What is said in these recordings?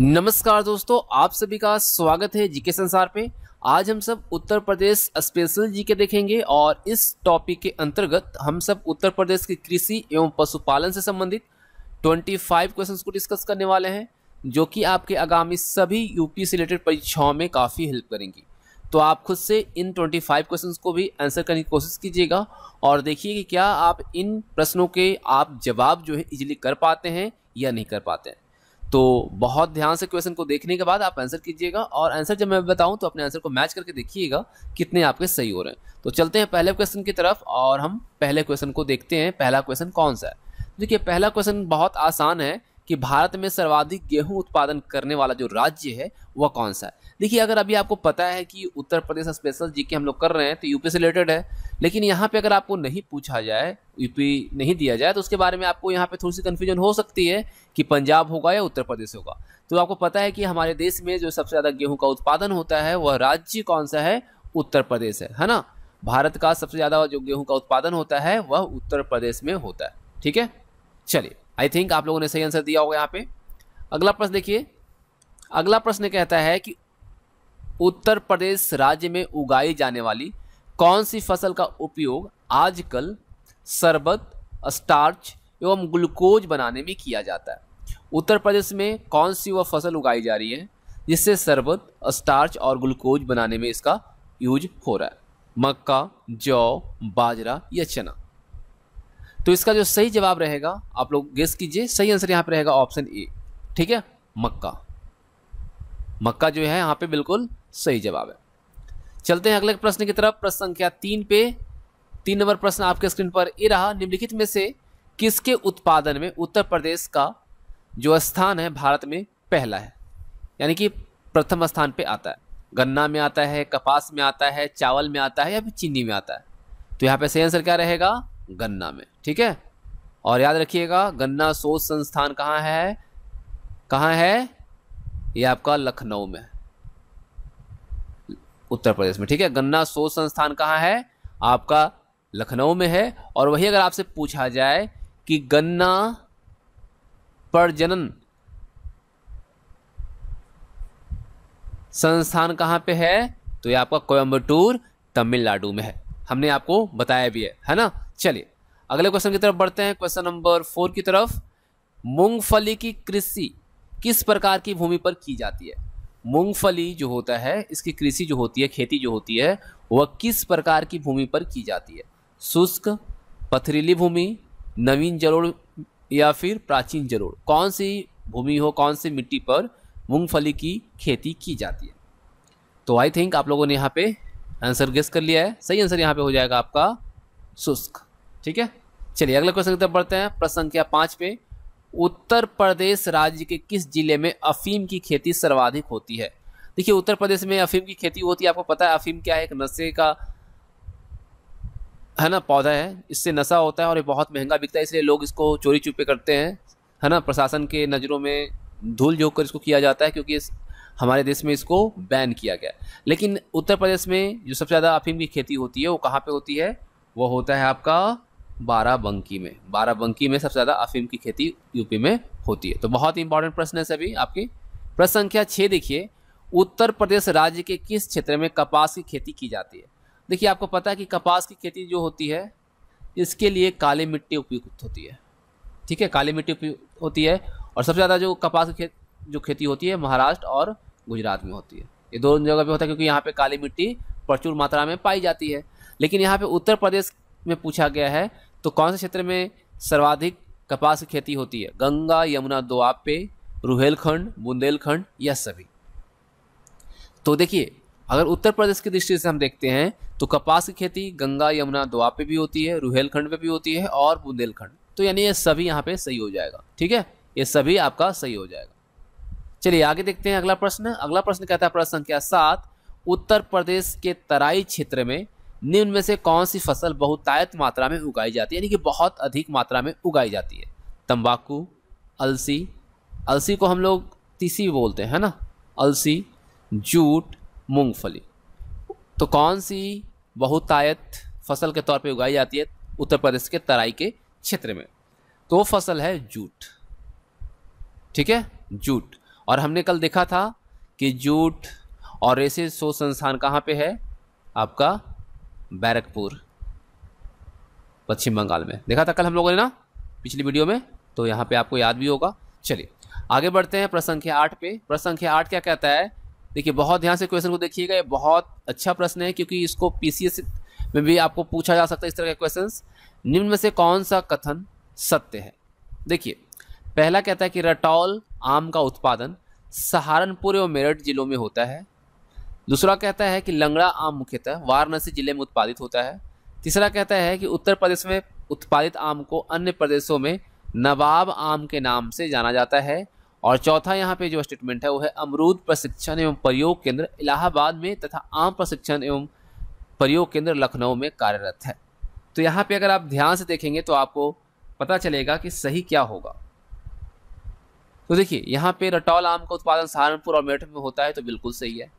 नमस्कार दोस्तों आप सभी का स्वागत है जीके संसार पे आज हम सब उत्तर प्रदेश स्पेशल जीके देखेंगे और इस टॉपिक के अंतर्गत हम सब उत्तर प्रदेश की कृषि एवं पशुपालन से संबंधित 25 क्वेश्चंस को डिस्कस करने वाले हैं जो कि आपके आगामी सभी यूपी से रिलेटेड परीक्षाओं में काफ़ी हेल्प करेंगी तो आप खुद से इन 25 क्वेश्चंस को भी आंसर करने की कोशिश कीजिएगा और देखिए कि क्या आप इन प्रश्नों के आप जवाब जो है इजिली कर पाते हैं या नहीं कर पाते हैं तो बहुत ध्यान से क्वेश्चन को देखने के बाद आप आंसर कीजिएगा और आंसर जब मैं बताऊं तो अपने आंसर को मैच करके देखिएगा कितने आपके सही हो रहे हैं तो चलते हैं पहले क्वेश्चन की तरफ और हम पहले क्वेश्चन को देखते हैं पहला क्वेश्चन कौन सा है देखिए पहला क्वेश्चन बहुत आसान है कि भारत में सर्वाधिक गेहूं उत्पादन करने वाला जो राज्य है वह कौन सा है देखिए अगर अभी आपको पता है कि उत्तर प्रदेश स्पेशल जी के हम लोग कर रहे हैं तो यूपी से रिलेटेड है लेकिन यहाँ पे अगर आपको नहीं पूछा जाए यूपी नहीं दिया जाए तो उसके बारे में आपको यहाँ पे थोड़ी सी कन्फ्यूजन हो सकती है कि पंजाब होगा या उत्तर प्रदेश होगा तो आपको पता है कि हमारे देश में जो सबसे ज़्यादा गेहूँ का उत्पादन होता है वह राज्य कौन सा है उत्तर प्रदेश है है ना भारत का सबसे ज़्यादा जो गेहूँ का उत्पादन होता है वह उत्तर प्रदेश में होता है ठीक है चलिए आई थिंक आप लोगों ने सही आंसर दिया होगा यहाँ पे अगला प्रश्न देखिए अगला प्रश्न कहता है कि उत्तर प्रदेश राज्य में उगाई जाने वाली कौन सी फसल का उपयोग आजकल शरबत स्टार्च एवं ग्लूकोज बनाने में किया जाता है उत्तर प्रदेश में कौन सी वह फसल उगाई जा रही है जिससे शरबत स्टार्च और ग्लूकोज बनाने में इसका यूज हो रहा है मक्का जौ बाजरा या चना तो इसका जो सही जवाब रहेगा आप लोग गेस कीजिए सही आंसर यहाँ पे रहेगा ऑप्शन ए ठीक है मक्का मक्का जो है यहाँ पे बिल्कुल सही जवाब है चलते हैं अगले प्रश्न की तरफ प्रश्न संख्या तीन पे तीन नंबर प्रश्न आपके स्क्रीन पर ये रहा निम्नलिखित में से किसके उत्पादन में उत्तर प्रदेश का जो स्थान है भारत में पहला है यानी कि प्रथम स्थान पे आता है गन्ना में आता है कपास में आता है चावल में आता है या फिर चीनी में आता है तो यहाँ पे सही आंसर क्या रहेगा गन्ना में ठीक है और याद रखिएगा गन्ना शोध संस्थान कहाँ है कहाँ है ये आपका लखनऊ में उत्तर प्रदेश में ठीक है गन्ना शोध संस्थान कहाँ है आपका लखनऊ में है और वही अगर आपसे पूछा जाए कि गन्ना प्रजनन संस्थान कहाँ पे है तो ये आपका कोयम्बटूर तमिलनाडु में है हमने आपको बताया भी है है ना चलिए अगले क्वेश्चन की तरफ बढ़ते हैं क्वेश्चन नंबर फोर की तरफ मूंगफली की कृषि किस प्रकार की भूमि पर की जाती है मूंगफली जो होता है इसकी कृषि जो होती है खेती जो होती है वह किस प्रकार की भूमि पर की जाती है शुष्क पथरीली भूमि नवीन जरोड़ या फिर प्राचीन जरोड़ कौन सी भूमि हो कौन सी मिट्टी पर मूंगफली की खेती की जाती है तो आई थिंक आप लोगों ने यहाँ पे आंसर गेस कर लिया है सही आंसर यहाँ पे हो जाएगा आपका शुष्क ठीक है चलिए अगला क्वेश्चन की तरफ बढ़ते हैं प्रश्न संख्या पाँच पे उत्तर प्रदेश राज्य के किस जिले में अफीम की खेती सर्वाधिक होती है देखिए उत्तर प्रदेश में अफीम की खेती होती है आपको पता है अफीम क्या है एक नशे का है ना पौधा है इससे नशा होता है और ये बहुत महंगा बिकता है इसलिए लोग इसको चोरी चुपे करते हैं है ना प्रशासन के नज़रों में धूल झोंक कर इसको किया जाता है क्योंकि इस हमारे देश में इसको बैन किया गया लेकिन उत्तर प्रदेश में जो सबसे ज़्यादा अफीम की खेती होती है वो कहाँ पे होती है वो होता है आपका बाराबंकी में बाराबंकी में सबसे ज़्यादा अफीम की खेती यूपी में होती है तो बहुत ही इंपॉर्टेंट प्रश्न है सभी आपकी प्रश्न संख्या छः देखिए उत्तर प्रदेश राज्य के किस क्षेत्र में कपास की खेती की जाती है देखिए आपको पता है कि कपास की खेती जो होती है इसके लिए काली मिट्टी उपयुक्त होती है ठीक है काली मिट्टी उपयुक्त होती है और सबसे ज़्यादा जो कपास की खेत जो खेती होती है महाराष्ट्र और गुजरात में होती है ये दोनों जगह पे होता है क्योंकि यहाँ पे काली मिट्टी प्रचुर मात्रा में पाई जाती है लेकिन यहाँ पे उत्तर प्रदेश में पूछा गया है तो कौन से क्षेत्र में सर्वाधिक कपास की खेती होती है गंगा यमुना दोआब पे रुहेलखंड बुंदेलखंड या सभी तो देखिए अगर उत्तर प्रदेश की दृष्टि से हम देखते हैं तो कपास की खेती गंगा यमुना दुआ पे भी होती है रुहेलखंड पे भी होती है और बुंदेलखंड तो यानी ये सभी यहाँ पे सही हो जाएगा ठीक है ये सभी आपका सही हो जाएगा चलिए आगे देखते हैं अगला प्रश्न अगला प्रश्न कहता है प्रश्न संख्या सात उत्तर प्रदेश के तराई क्षेत्र में निम्न में से कौन सी फसल बहुतायत मात्रा में उगाई जाती है यानी कि बहुत अधिक मात्रा में उगाई जाती है तंबाकू अलसी अलसी को हम लोग तीसी बोलते हैं ना अलसी जूट मूंगफली तो कौन सी बहुतायत फसल के तौर पे उगाई जाती है उत्तर प्रदेश के तराई के क्षेत्र में तो वो फसल है जूट ठीक है जूट और हमने कल देखा था कि जूट और रेसे शोध संस्थान कहाँ पे है आपका बैरकपुर पश्चिम बंगाल में देखा था कल हम लोगों ने ना पिछली वीडियो में तो यहाँ पे आपको याद भी होगा चलिए आगे बढ़ते हैं प्रश्न संख्या आठ पे प्रश्न संख्या आठ क्या कहता है देखिए बहुत ध्यान से क्वेश्चन को देखिएगा ये बहुत अच्छा प्रश्न है क्योंकि इसको पीसीएस में भी आपको पूछा जा सकता है इस तरह के क्वेश्चंस निम्न में से कौन सा कथन सत्य है देखिए पहला कहता है कि रटौल आम का उत्पादन सहारनपुर एवं मेरठ जिलों में होता है दूसरा कहता है कि लंगड़ा आम मुख्यतः वाराणसी जिले में उत्पादित होता है तीसरा कहता है कि उत्तर प्रदेश में उत्पादित आम को अन्य प्रदेशों में नवाब आम के नाम से जाना जाता है और चौथा यहाँ पे जो स्टेटमेंट है वो है अमरूद प्रशिक्षण एवं प्रयोग केंद्र इलाहाबाद में तथा आम प्रशिक्षण एवं प्रयोग केंद्र लखनऊ में कार्यरत है तो यहाँ पे अगर आप ध्यान से देखेंगे तो आपको पता चलेगा कि सही क्या होगा तो देखिए यहाँ पे रटौल आम का उत्पादन सहारनपुर और मेरठ में होता है तो बिल्कुल सही है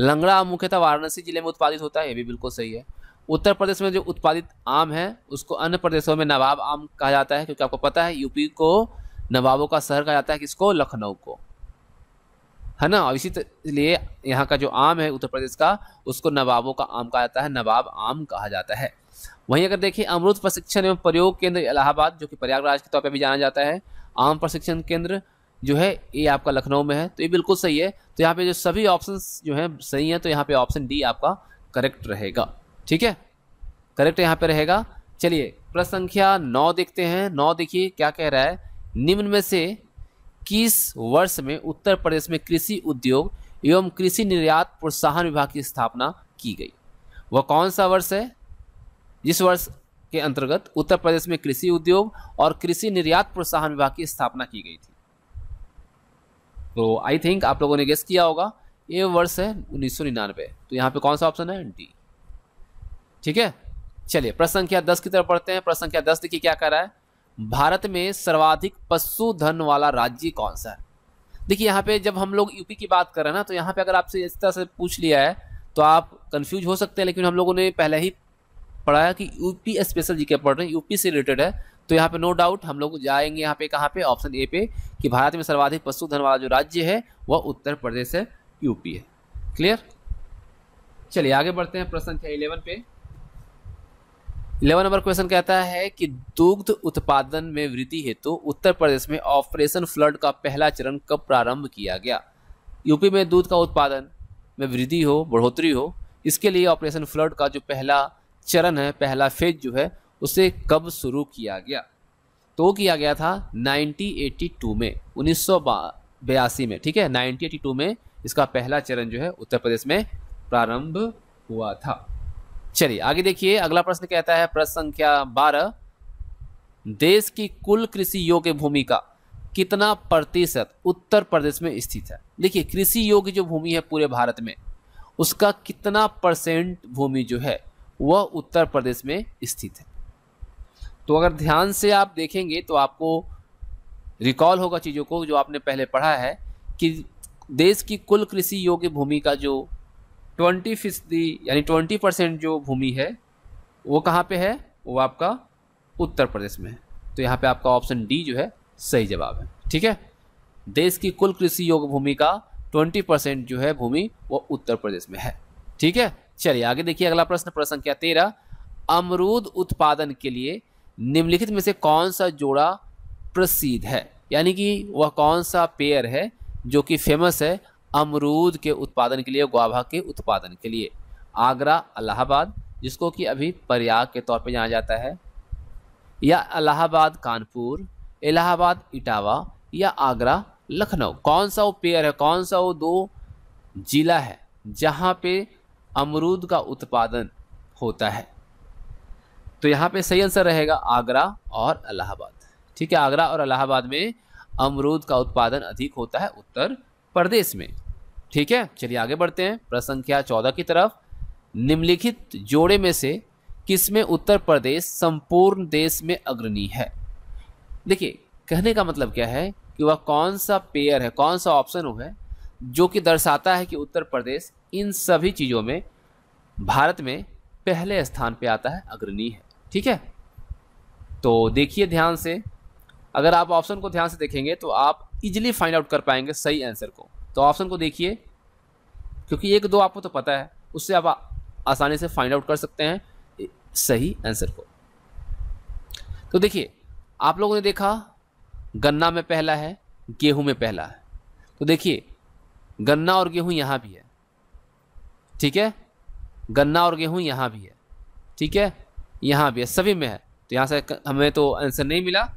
लंगड़ा मुख्यतः वाराणसी जिले में उत्पादित होता है ये भी बिल्कुल सही है उत्तर प्रदेश में जो उत्पादित आम है उसको अन्य प्रदेशों में नवाब आम कहा जाता है क्योंकि आपको पता है यूपी को नवाबों का शहर कहा जाता है किसको लखनऊ को है ना और इसी यहाँ का जो आम है उत्तर प्रदेश का उसको नवाबों का आम कहा जाता है नवाब आम कहा जाता है वहीं अगर देखिए अमृत प्रशिक्षण एवं प्रयोग केंद्र इलाहाबाद जो कि प्रयागराज के तौर पर भी जाना जाता है आम प्रशिक्षण केंद्र जो है ये आपका लखनऊ में है तो ये बिल्कुल सही है तो यहाँ पे जो सभी ऑप्शन जो है सही है तो यहाँ पे ऑप्शन डी आपका करेक्ट रहेगा ठीक है करेक्ट यहाँ पे रहेगा चलिए प्रश्न संख्या नौ देखते हैं नौ देखिए क्या कह रहा है निम्न में से किस वर्ष में उत्तर प्रदेश में कृषि उद्योग एवं कृषि निर्यात प्रोत्साहन विभाग की स्थापना की गई वह कौन सा वर्ष है जिस वर्ष के अंतर्गत उत्तर प्रदेश में कृषि उद्योग और कृषि निर्यात प्रोत्साहन विभाग की स्थापना की गई थी तो आई थिंक आप लोगों ने गेस किया होगा ये वर्ष है उन्नीस सौ निन्यानवे तो यहाँ पे कौन सा ऑप्शन है डी ठीक है चलिए प्रश्न संख्या दस की तरफ पढ़ते हैं प्रश्न संख्या दस देखिए क्या कर रहा है भारत में सर्वाधिक पशुधन वाला राज्य कौन सा है देखिए यहाँ पे जब हम लोग यूपी की बात कर रहे हैं ना तो यहाँ पे अगर आपसे इस तरह से पूछ लिया है तो आप कंफ्यूज हो सकते हैं लेकिन हम लोगों ने पहले ही पढ़ा है कि यूपी स्पेशल जी के पढ़ रहे हैं यूपी से रिलेटेड है तो यहाँ पे नो डाउट हम लोग जाएंगे यहाँ पे कहाँ पे ऑप्शन ए पे कि भारत में सर्वाधिक पशुधन वाला जो राज्य है वह उत्तर प्रदेश है यूपी है क्लियर चलिए आगे बढ़ते हैं प्रश्न संख्या इलेवन पे इलेवन नंबर क्वेश्चन कहता है कि दुग्ध उत्पादन में वृद्धि हेतु तो उत्तर प्रदेश में ऑपरेशन फ्लड का पहला चरण कब प्रारंभ किया गया यूपी में दूध का उत्पादन में वृद्धि हो बढ़ोतरी हो इसके लिए ऑपरेशन फ्लड का जो पहला चरण है पहला फेज जो है उसे कब शुरू किया गया तो किया गया था 1982 में उन्नीस बयासी में ठीक है 1982 में इसका पहला चरण जो है उत्तर प्रदेश में प्रारंभ हुआ था चलिए आगे देखिए अगला प्रश्न कहता है प्रश्न संख्या 12 देश की कुल कृषि योग्य भूमि का कितना प्रतिशत उत्तर प्रदेश में स्थित है देखिए कृषि योग्य जो भूमि है पूरे भारत में उसका कितना परसेंट भूमि जो है वह उत्तर प्रदेश में स्थित है तो अगर ध्यान से आप देखेंगे तो आपको रिकॉल होगा चीज़ों को जो आपने पहले पढ़ा है कि देश की कुल कृषि योग्य भूमि का जो ट्वेंटी फीसदी यानी ट्वेंटी परसेंट जो भूमि है वो कहाँ पे है वो आपका उत्तर प्रदेश में है तो यहाँ पे आपका ऑप्शन डी जो है सही जवाब है ठीक है देश की कुल कृषि योग्य भूमि का ट्वेंटी परसेंट जो है भूमि वो उत्तर प्रदेश में है ठीक है चलिए आगे देखिए अगला प्रश्न प्रश्न संख्या तेरह अमरूद उत्पादन के लिए निम्नलिखित में से कौन सा जोड़ा प्रसिद्ध है यानी कि वह कौन सा पेयर है जो कि फेमस है अमरूद के उत्पादन के लिए गुआभा के उत्पादन के लिए आगरा अलाहाबाद जिसको कि अभी प्रयाग के तौर पे जाना जाता है या अलाहाबाद कानपुर इलाहाबाद इटावा या आगरा लखनऊ कौन सा वो पेयर है कौन सा वो दो जिला है जहाँ पे अमरूद का उत्पादन होता है तो यहाँ पे सही आंसर रहेगा आगरा और अलाहाबाद ठीक है आगरा और अलाहाबाद में अमरूद का उत्पादन अधिक होता है उत्तर प्रदेश में ठीक है चलिए आगे बढ़ते हैं प्रश्न संख्या चौदह की तरफ निम्नलिखित जोड़े में से किसमें उत्तर प्रदेश संपूर्ण देश में अग्रणी है देखिए कहने का मतलब क्या है कि वह कौन सा पेयर है कौन सा ऑप्शन वो है जो कि दर्शाता है कि उत्तर प्रदेश इन सभी चीज़ों में भारत में पहले स्थान पे आता है अग्रणी है ठीक है तो देखिए ध्यान से अगर आप ऑप्शन को ध्यान से देखेंगे तो आप इजिली फाइंड आउट कर पाएंगे सही आंसर को तो ऑप्शन को देखिए क्योंकि एक दो आपको तो पता है उससे आप आसानी से फाइंड आउट कर सकते हैं सही आंसर को तो देखिए आप लोगों ने देखा गन्ना में पहला है गेहूं में पहला है तो देखिए गन्ना और गेहूं यहाँ भी है ठीक है गन्ना और गेहूं यहाँ भी है ठीक है यहाँ भी है सभी में है तो यहाँ से हमें तो आंसर नहीं मिला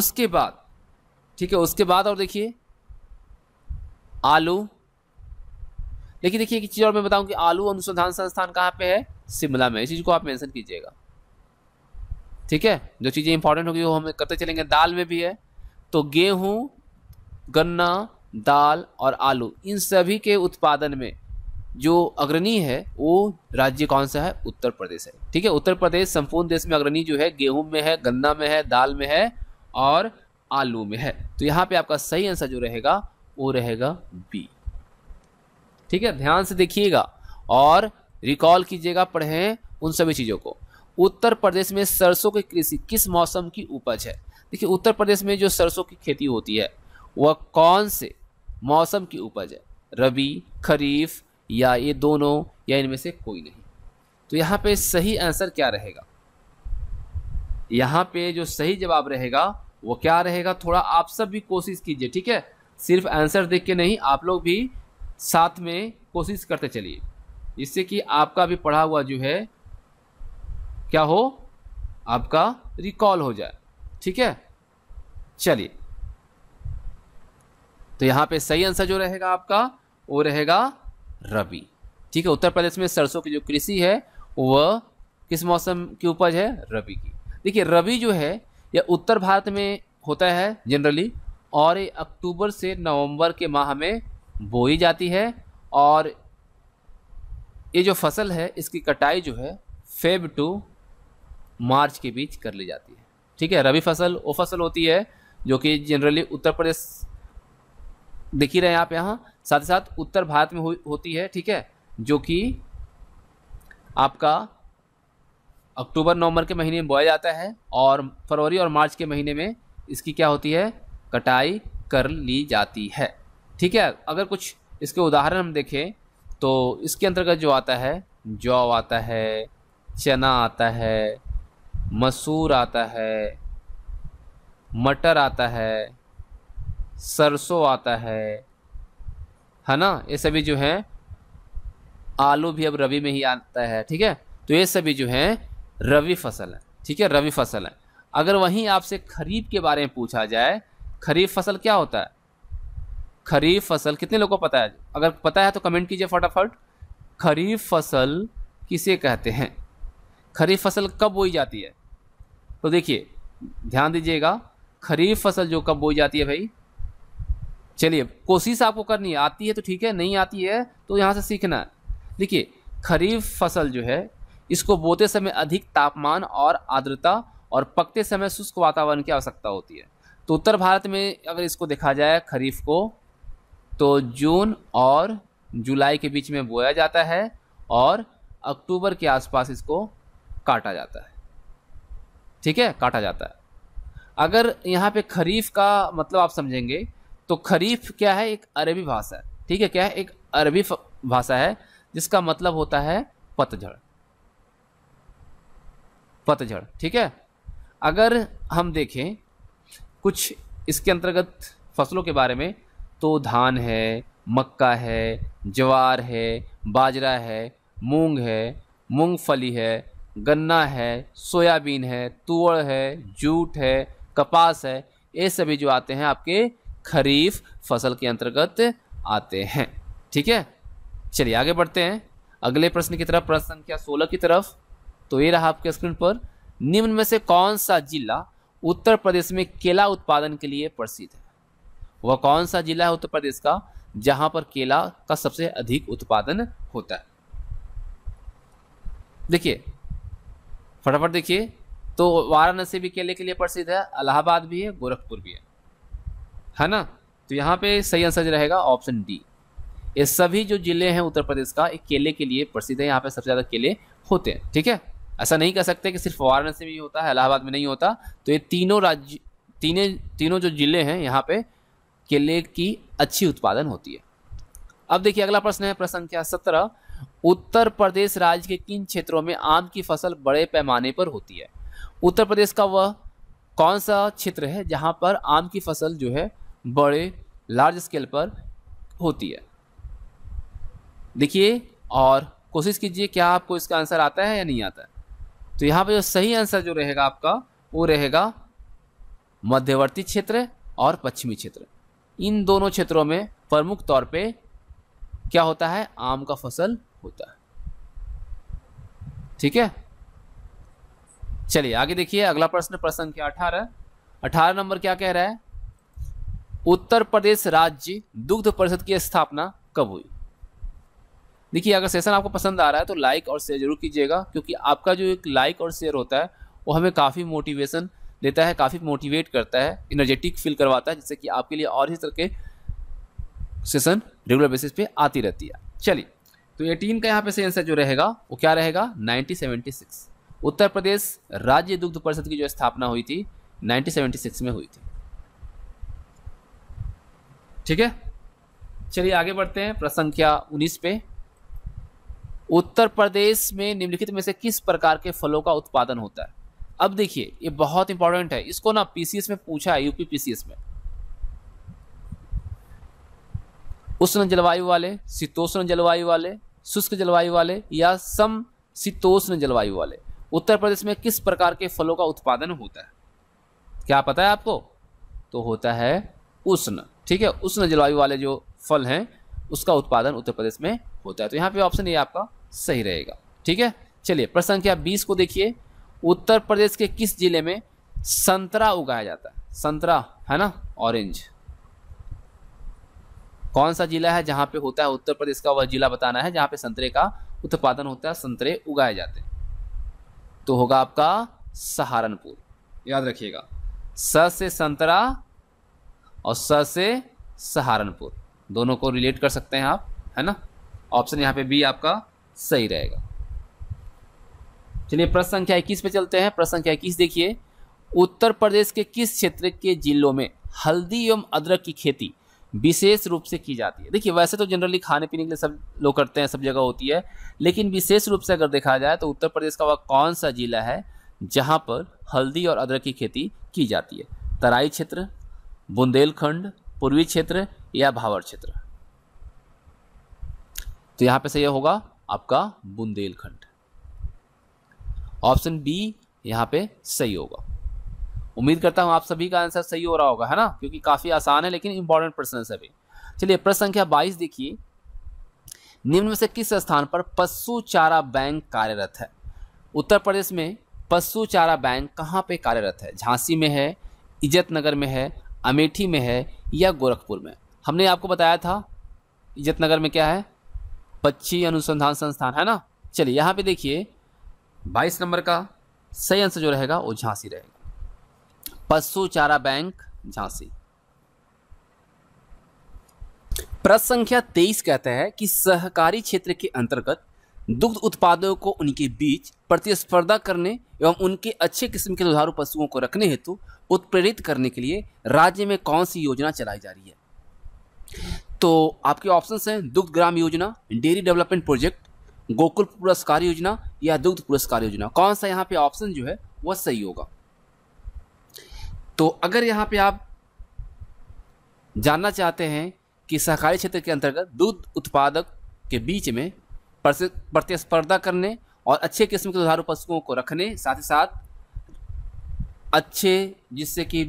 उसके बाद ठीक है उसके बाद और देखिए आलू लेकिन देखिए एक चीज़ और मैं बताऊं कि आलू अनुसंधान संस्थान कहाँ पे है शिमला में इस चीज़ को आप मेंशन कीजिएगा ठीक है जो चीज़ें इंपॉर्टेंट होगी वो हम करते चलेंगे दाल में भी है तो गेहूँ गन्ना दाल और आलू इन सभी के उत्पादन में जो अग्रणी है वो राज्य कौन सा है उत्तर प्रदेश है ठीक है उत्तर प्रदेश संपूर्ण देश में अग्रणी जो है गेहूं में है गन्ना में है दाल में है और आलू में है तो यहाँ पे आपका सही आंसर जो रहेगा वो रहेगा बी ठीक है ध्यान से देखिएगा और रिकॉल कीजिएगा पढ़ें उन सभी चीज़ों को उत्तर प्रदेश में सरसों की कृषि किस मौसम की उपज है देखिए उत्तर प्रदेश में जो सरसों की खेती होती है वह कौन से मौसम की उपज है रबी खरीफ या ये दोनों या इनमें से कोई नहीं तो यहाँ पे सही आंसर क्या रहेगा यहाँ पे जो सही जवाब रहेगा वो क्या रहेगा थोड़ा आप सब भी कोशिश कीजिए ठीक है सिर्फ आंसर देख के नहीं आप लोग भी साथ में कोशिश करते चलिए जिससे कि आपका भी पढ़ा हुआ जो है क्या हो आपका रिकॉल हो जाए ठीक है चलिए तो यहाँ पे सही आंसर जो रहेगा आपका वो रहेगा रबी ठीक है उत्तर प्रदेश में सरसों की जो कृषि है वह किस मौसम की उपज है रबी की देखिए रबी जो है यह उत्तर भारत में होता है जनरली और ये अक्टूबर से नवंबर के माह में बोई जाती है और ये जो फसल है इसकी कटाई जो है फेब टू मार्च के बीच कर ली जाती है ठीक है रबी फसल वो फसल होती है जो कि जनरली उत्तर प्रदेश देख ही रहे हैं आप यहाँ साथ ही साथ उत्तर भारत में हो, होती है ठीक है जो कि आपका अक्टूबर नवंबर के महीने में बोया जाता है और फरवरी और मार्च के महीने में इसकी क्या होती है कटाई कर ली जाती है ठीक है अगर कुछ इसके उदाहरण हम देखें तो इसके अंतर्गत जो आता है जौ आता है चना आता है मसूर आता है मटर आता है सरसों आता है है ना ये सभी जो हैं आलू भी अब रबी में ही आता है ठीक है तो ये सभी जो हैं रबी फसल है ठीक है रबी फसल है अगर वहीं आपसे खरीफ के बारे में पूछा जाए खरीफ फसल क्या होता है खरीफ फसल कितने लोगों को पता है अगर पता है तो कमेंट कीजिए फटाफट खरीफ फसल किसे कहते हैं खरीफ फसल कब बोई जाती है तो देखिए ध्यान दीजिएगा खरीफ फसल जो कब बोई जाती है भाई चलिए कोशिश आपको करनी है आती है तो ठीक है नहीं आती है तो यहाँ से सीखना है देखिए खरीफ फसल जो है इसको बोते समय अधिक तापमान और आर्द्रता और पकते समय शुष्क वातावरण की आवश्यकता होती है तो उत्तर भारत में अगर इसको देखा जाए खरीफ को तो जून और जुलाई के बीच में बोया जाता है और अक्टूबर के आसपास इसको काटा जाता है ठीक है काटा जाता है अगर यहाँ पे खरीफ का मतलब आप समझेंगे तो खरीफ क्या है एक अरबी भाषा है ठीक है क्या है एक अरबी भाषा है जिसका मतलब होता है पतझड़ पतझड़ ठीक है अगर हम देखें कुछ इसके अंतर्गत फसलों के बारे में तो धान है मक्का है ज्वार है बाजरा है मूंग है मूंगफली है गन्ना है सोयाबीन है तुअड़ है जूट है कपास है ये सभी जो आते हैं आपके खरीफ फसल के अंतर्गत आते हैं ठीक है चलिए आगे बढ़ते हैं अगले प्रश्न की तरफ प्रश्न संख्या सोलह की तरफ तो ये रहा आपके स्क्रीन पर निम्न में से कौन सा जिला उत्तर प्रदेश में केला उत्पादन के लिए प्रसिद्ध है वह कौन सा जिला है उत्तर प्रदेश का जहां पर केला का सबसे अधिक उत्पादन होता है देखिए फटाफट देखिए तो वाराणसी भी केले के लिए प्रसिद्ध है इलाहाबाद भी है गोरखपुर भी है है ना तो यहाँ पे सही आंसर रहेगा ऑप्शन डी ये सभी जो ज़िले हैं उत्तर प्रदेश का एक केले के लिए प्रसिद्ध है यहाँ पे सबसे ज़्यादा केले होते हैं ठीक है ऐसा नहीं कह सकते कि सिर्फ वाराणसी में ही होता है इलाहाबाद में नहीं होता तो ये तीनों राज्य तीनों तीनों जो ज़िले हैं यहाँ पे केले की अच्छी उत्पादन होती है अब देखिए अगला प्रश्न है प्रश्न संख्या सत्रह उत्तर प्रदेश राज्य के किन क्षेत्रों में आम की फसल बड़े पैमाने पर होती है उत्तर प्रदेश का वह कौन सा क्षेत्र है जहाँ पर आम की फसल जो है बड़े लार्ज स्केल पर होती है देखिए और कोशिश कीजिए क्या आपको इसका आंसर आता है या नहीं आता है तो यहाँ पर जो सही आंसर जो रहेगा आपका वो रहेगा मध्यवर्ती क्षेत्र और पश्चिमी क्षेत्र इन दोनों क्षेत्रों में प्रमुख तौर पे क्या होता है आम का फसल होता है ठीक है चलिए आगे देखिए अगला प्रश्न प्रश्न संख्या अठारह अठारह नंबर क्या कह रहा है उत्तर प्रदेश राज्य दुग्ध परिषद की स्थापना कब हुई देखिए अगर सेशन आपको पसंद आ रहा है तो लाइक और शेयर जरूर कीजिएगा क्योंकि आपका जो एक लाइक और शेयर होता है वो हमें काफ़ी मोटिवेशन देता है काफ़ी मोटिवेट करता है इनर्जेटिक फील करवाता है जिससे कि आपके लिए और ही तरह के सेशन रेगुलर बेसिस पे आती रहती है चलिए तो एटीन का यहाँ पे से आंसर जो रहेगा वो क्या रहेगा नाइनटीन उत्तर प्रदेश राज्य दुग्ध परिषद की जो स्थापना हुई थी नाइनटीन में हुई थी ठीक है चलिए आगे बढ़ते हैं प्रश्न संख्या उन्नीस पे उत्तर प्रदेश में निम्नलिखित में से किस प्रकार के फलों का उत्पादन होता है अब देखिए ये बहुत इंपॉर्टेंट है इसको ना पीसीएस में पूछा है यूपी पीसीएस में उष्ण जलवायु वाले शीतोष्ण जलवायु वाले शुष्क जलवायु वाले या सम शीतोष्ण जलवायु वाले उत्तर प्रदेश में किस प्रकार के फलों का उत्पादन होता है क्या पता है आपको तो होता है उष्ण ठीक है उस जलवायु वाले जो फल हैं उसका उत्पादन उत्तर प्रदेश में होता है तो यहाँ पे ऑप्शन ये आपका सही रहेगा ठीक है चलिए प्रश्न संख्या बीस को देखिए उत्तर प्रदेश के किस जिले में संतरा उगाया जाता है संतरा है ना ऑरेंज कौन सा जिला है जहाँ पे होता है उत्तर प्रदेश का वह जिला बताना है जहाँ पे संतरे का उत्पादन होता है संतरे उगाए जाते हैं तो होगा आपका सहारनपुर याद रखिएगा स से संतरा और स से सहारनपुर दोनों को रिलेट कर सकते हैं आप है ना ऑप्शन यहाँ पे बी आपका सही रहेगा चलिए प्रश्न संख्या इक्कीस पे चलते हैं प्रश्न संख्या इक्कीस देखिए उत्तर प्रदेश के किस क्षेत्र के जिलों में हल्दी एवं अदरक की खेती विशेष रूप से की जाती है देखिए वैसे तो जनरली खाने पीने के लिए सब लोग करते हैं सब जगह होती है लेकिन विशेष रूप से अगर देखा जाए तो उत्तर प्रदेश का वह कौन सा जिला है जहाँ पर हल्दी और अदरक की खेती की जाती है तराई क्षेत्र बुंदेलखंड पूर्वी क्षेत्र या भावर क्षेत्र तो यहां पे सही होगा आपका बुंदेलखंड ऑप्शन बी यहाँ पे सही होगा उम्मीद करता हूं आप सभी का आंसर सही हो रहा होगा है ना क्योंकि काफ़ी आसान है लेकिन इंपॉर्टेंट प्रश्न है सभी चलिए प्रश्न संख्या 22 देखिए निम्न में से किस स्थान पर पशु चारा बैंक कार्यरत है उत्तर प्रदेश में पशु चारा बैंक कहाँ पे कार्यरत है झांसी में है इजत नगर में है अमेठी में है या गोरखपुर में हमने आपको बताया था इजतनगर में क्या है पक्षी अनुसंधान संस्थान है ना चलिए यहाँ पे देखिए 22 नंबर का सही आंसर जो रहेगा वो झांसी रहेगा पशु चारा बैंक झांसी प्रश्न संख्या 23 कहते हैं कि सहकारी क्षेत्र के अंतर्गत दुग्ध उत्पादों को उनके बीच प्रतिस्पर्धा करने एवं उनके अच्छे किस्म के दुधारू पशुओं को रखने हेतु उत्प्रेरित करने के लिए राज्य में कौन सी योजना चलाई जा रही है तो आपके ऑप्शंस हैं दुग्ध ग्राम योजना डेयरी डेवलपमेंट प्रोजेक्ट गोकुल पुरस्कार योजना या दुग्ध पुरस्कार योजना कौन सा यहाँ पे ऑप्शन जो है वह सही होगा तो अगर यहाँ पे आप जानना चाहते हैं कि सहकारी क्षेत्र के अंतर्गत दूध उत्पादक के बीच में प्रतिस्पर्धा करने और अच्छे किस्म के दुधारू पशुओं को रखने साथ ही साथ अच्छे जिससे कि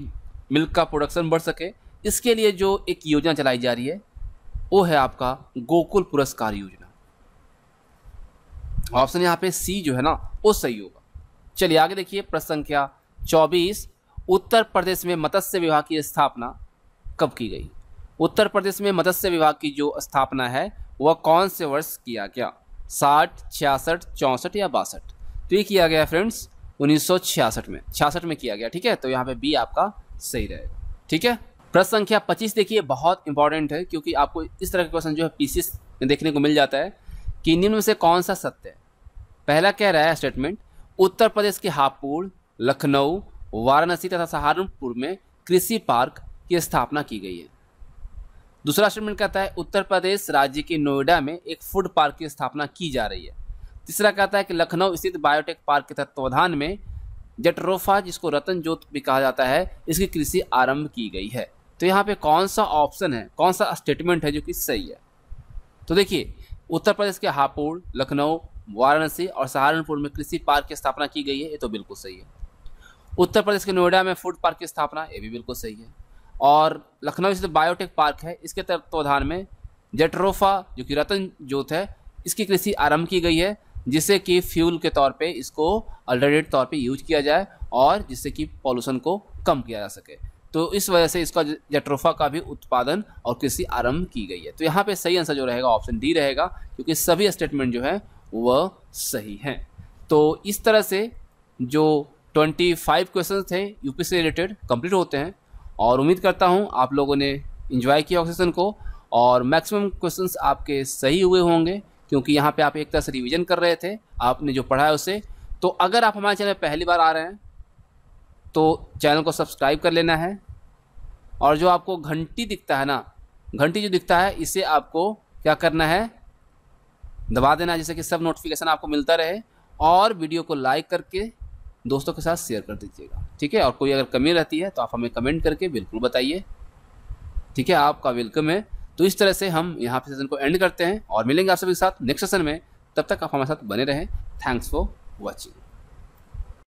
मिल्क का प्रोडक्शन बढ़ सके इसके लिए जो एक योजना चलाई जा रही है वो है आपका गोकुल पुरस्कार योजना ऑप्शन यहाँ पे सी जो है ना वो सही होगा चलिए आगे देखिए प्रश्न संख्या चौबीस उत्तर प्रदेश में मत्स्य विभाग की स्थापना कब की गई उत्तर प्रदेश में मत्स्य विभाग की जो स्थापना है वह कौन से वर्ष किया गया साठ छियासठ चौंसठ या बासठ तो ये किया गया फ्रेंड्स उन्नीस में छियासठ में किया गया ठीक है तो यहाँ पे बी आपका सही रहेगा ठीक है प्रश्न संख्या 25 देखिए बहुत इंपॉर्टेंट है क्योंकि आपको इस तरह के क्वेश्चन जो है पीसीस में देखने को मिल जाता है कि निम्न में से कौन सा सत्य है पहला कह रहा है स्टेटमेंट उत्तर प्रदेश के हापुड़ लखनऊ वाराणसी तथा सहारनपुर में कृषि पार्क की स्थापना की गई है दूसरा स्टेटमेंट कहता है उत्तर प्रदेश राज्य के नोएडा में एक फूड पार्क की स्थापना की जा रही है तीसरा कहता है कि लखनऊ स्थित बायोटेक पार्क के तत्वावधान में जटरोफा जिसको रतन जोत भी कहा जाता है इसकी कृषि आरंभ की गई है तो यहाँ पे कौन सा ऑप्शन है कौन सा स्टेटमेंट है जो कि सही है तो देखिए उत्तर प्रदेश के हापुड़ लखनऊ वाराणसी और सहारनपुर में कृषि पार्क की स्थापना की गई है ये तो बिल्कुल सही है उत्तर प्रदेश के नोएडा में फूड पार्क की स्थापना ये भी बिल्कुल सही है और लखनऊ स्थित बायोटेक पार्क है इसके तत्वाधान में जेट्रोफा जो कि रतन जोत है इसकी कृषि आरंभ की गई है जिससे कि फ्यूल के तौर पे इसको अल्टरनेट तौर पे यूज किया जाए और जिससे कि पॉल्यूशन को कम किया जा सके तो इस वजह से इसका जेट्रोफा का भी उत्पादन और कृषि आरंभ की गई है तो यहाँ पे सही आंसर जो रहेगा ऑप्शन डी रहेगा क्योंकि सभी स्टेटमेंट जो है वह सही हैं तो इस तरह से जो 25 क्वेश्चन थे यूपी से रिलेटेड कंप्लीट होते हैं और उम्मीद करता हूँ आप लोगों ने इन्जॉय किया ऑक्सीजन को और मैक्सिमम क्वेश्चंस आपके सही हुए होंगे क्योंकि यहाँ पे आप एक तरह से रिवीजन कर रहे थे आपने जो पढ़ा है उसे तो अगर आप हमारे चैनल पहली बार आ रहे हैं तो चैनल को सब्सक्राइब कर लेना है और जो आपको घंटी दिखता है ना घंटी जो दिखता है इसे आपको क्या करना है दबा देना जैसे कि सब नोटिफिकेशन आपको मिलता रहे और वीडियो को लाइक करके दोस्तों के साथ शेयर कर दीजिएगा ठीक है और कोई अगर कमी रहती है तो आप हमें कमेंट करके बिल्कुल बताइए ठीक है आपका वेलकम है तो इस तरह से हम यहाँ पे सेशन को एंड करते हैं और मिलेंगे आप सभी के साथ नेक्स्ट सेशन में तब तक आप हमारे साथ बने रहें थैंक्स फॉर वॉचिंग